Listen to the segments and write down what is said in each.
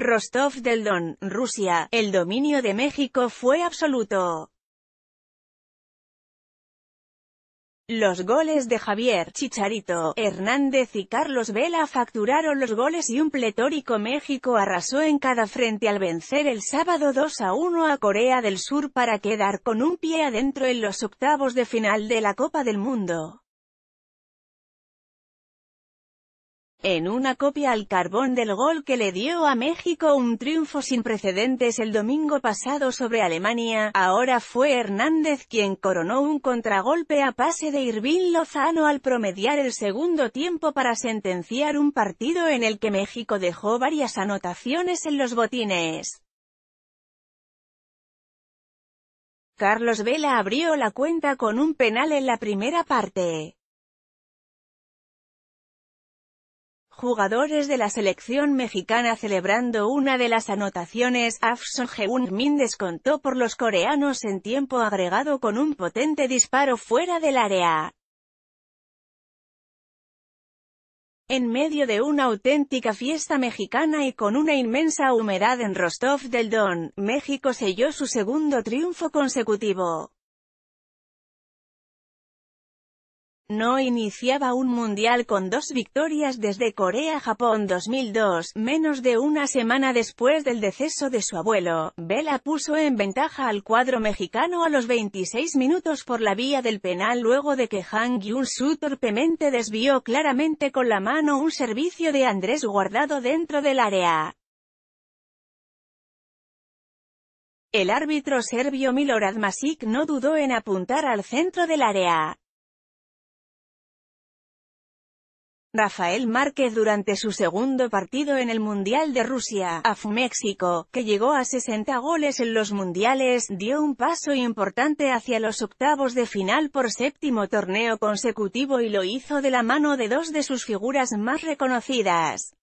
Rostov del Don, Rusia, el dominio de México fue absoluto. Los goles de Javier, Chicharito, Hernández y Carlos Vela facturaron los goles y un pletórico México arrasó en cada frente al vencer el sábado 2 a 1 a Corea del Sur para quedar con un pie adentro en los octavos de final de la Copa del Mundo. en una copia al carbón del gol que le dio a México un triunfo sin precedentes el domingo pasado sobre Alemania, ahora fue Hernández quien coronó un contragolpe a pase de Irvin Lozano al promediar el segundo tiempo para sentenciar un partido en el que México dejó varias anotaciones en los botines. Carlos Vela abrió la cuenta con un penal en la primera parte. Jugadores de la selección mexicana celebrando una de las anotaciones, Afson Heung-min descontó por los coreanos en tiempo agregado con un potente disparo fuera del área. En medio de una auténtica fiesta mexicana y con una inmensa humedad en Rostov del Don, México selló su segundo triunfo consecutivo. No iniciaba un mundial con dos victorias desde Corea-Japón 2002, menos de una semana después del deceso de su abuelo. Vela puso en ventaja al cuadro mexicano a los 26 minutos por la vía del penal luego de que Hang-Yun Su torpemente desvió claramente con la mano un servicio de Andrés guardado dentro del área. El árbitro serbio Milorad Masic no dudó en apuntar al centro del área. Rafael Márquez durante su segundo partido en el Mundial de Rusia, AF México, que llegó a 60 goles en los Mundiales, dio un paso importante hacia los octavos de final por séptimo torneo consecutivo y lo hizo de la mano de dos de sus figuras más reconocidas.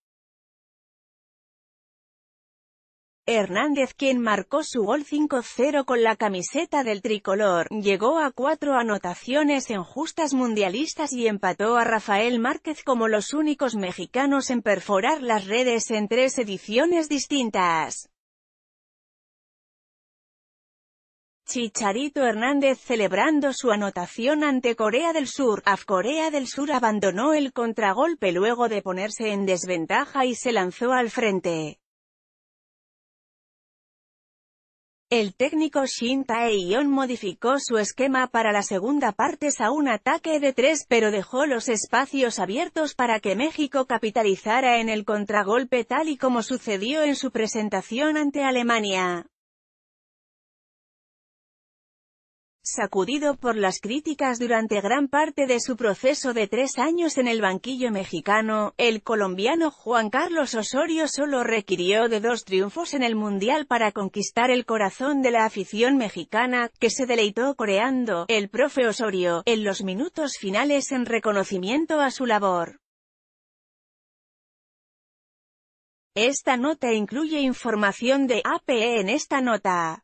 Hernández quien marcó su gol 5-0 con la camiseta del tricolor, llegó a cuatro anotaciones en justas mundialistas y empató a Rafael Márquez como los únicos mexicanos en perforar las redes en tres ediciones distintas. Chicharito Hernández celebrando su anotación ante Corea del Sur. Af Corea del Sur abandonó el contragolpe luego de ponerse en desventaja y se lanzó al frente. El técnico Shin tae modificó su esquema para la segunda parte a un ataque de tres pero dejó los espacios abiertos para que México capitalizara en el contragolpe tal y como sucedió en su presentación ante Alemania. sacudido por las críticas durante gran parte de su proceso de tres años en el banquillo mexicano, el colombiano Juan Carlos Osorio solo requirió de dos triunfos en el Mundial para conquistar el corazón de la afición mexicana, que se deleitó coreando, el profe Osorio, en los minutos finales en reconocimiento a su labor. Esta nota incluye información de APE en esta nota.